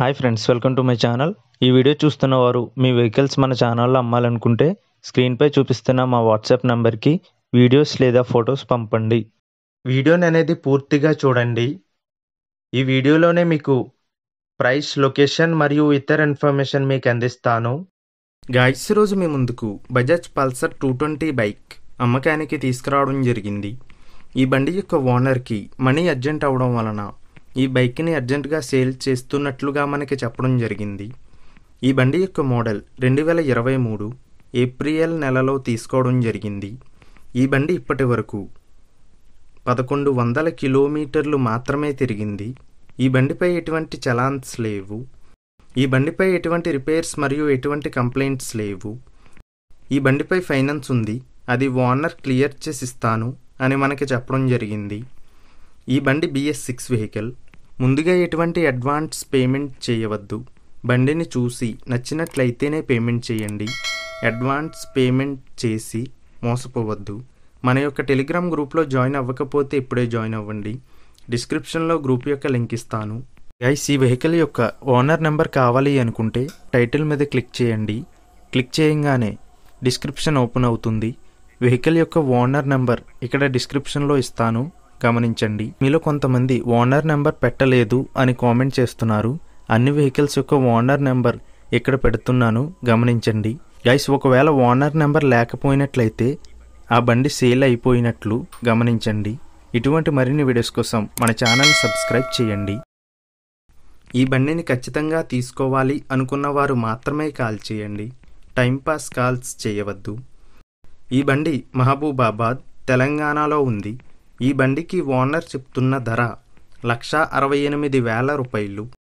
hi friends welcome to my channel ఈ video చూస్తున్న వారు మీ వెహికల్స్ మన ఛానల్లో అమ్మాలనుకుంటే స్క్రీన్పై చూపిస్తున్న మా వాట్సాప్ నెంబర్కి వీడియోస్ లేదా ఫొటోస్ పంపండి వీడియోని అనేది పూర్తిగా చూడండి ఈ వీడియోలోనే మీకు ప్రైస్ లొకేషన్ మరియు ఇతర ఇన్ఫర్మేషన్ మీకు అందిస్తాను గాయస్ రోజు మీ ముందుకు Bajaj Pulsar two twenty bike అమ్మకానికి తీసుకురావడం జరిగింది ఈ బండి యొక్క ఓనర్కి మనీ అర్జెంట్ అవడం వలన ఈ బైక్ని అర్జెంటుగా సేల్ చేస్తున్నట్లుగా మనకి చెప్పడం జరిగింది ఈ బండి యొక్క మోడల్ రెండు వేల ఇరవై మూడు ఏప్రిల్ నెలలో తీసుకోవడం జరిగింది ఈ బండి ఇప్పటి వరకు పదకొండు వందల కిలోమీటర్లు మాత్రమే తిరిగింది ఈ బండిపై ఎటువంటి చలాన్స్ లేవు ఈ బండిపై ఎటువంటి రిపేర్స్ మరియు ఎటువంటి కంప్లైంట్స్ లేవు ఈ బండిపై ఫైనాన్స్ ఉంది అది ఓనర్ క్లియర్ చేసి ఇస్తాను అని మనకి చెప్పడం జరిగింది ఈ బండి బిఎస్ సిక్స్ వెహికల్ ముందుగా ఎటువంటి అడ్వాన్స్ పేమెంట్ చేయవద్దు బండిని చూసి నచ్చినట్లయితేనే పేమెంట్ చేయండి అడ్వాన్స్ పేమెంట్ చేసి మోసపోవద్దు మన యొక్క టెలిగ్రామ్ గ్రూప్లో జాయిన్ అవ్వకపోతే ఇప్పుడే జాయిన్ అవ్వండి డిస్క్రిప్షన్లో గ్రూప్ యొక్క లింక్ ఇస్తాను గైస్ ఈ వెహికల్ యొక్క ఓనర్ నెంబర్ కావాలి అనుకుంటే టైటిల్ మీద క్లిక్ చేయండి క్లిక్ చేయంగానే డిస్క్రిప్షన్ ఓపెన్ అవుతుంది వెహికల్ యొక్క ఓనర్ నెంబర్ ఇక్కడ డిస్క్రిప్షన్లో ఇస్తాను గమనించండి మీలో కొంతమంది ఓనర్ నెంబర్ పెట్టలేదు అని కామెంట్ చేస్తున్నారు అన్ని వెహికల్స్ యొక్క ఓనర్ నెంబర్ ఇక్కడ పెడుతున్నాను గమనించండి గైస్ ఒకవేళ ఓనర్ నెంబర్ లేకపోయినట్లయితే ఆ బండి సేల్ అయిపోయినట్లు గమనించండి ఇటువంటి మరిన్ని వీడియోస్ కోసం మన ఛానల్ సబ్స్క్రైబ్ చేయండి ఈ బండిని ఖచ్చితంగా తీసుకోవాలి అనుకున్న వారు మాత్రమే కాల్ చేయండి టైంపాస్ కాల్స్ చేయవద్దు ఈ బండి మహబూబాబాద్ తెలంగాణలో ఉంది ఈ బండికి ఓనర్ చెప్తున్న ధర లక్షా అరవై ఎనిమిది వేల రూపాయలు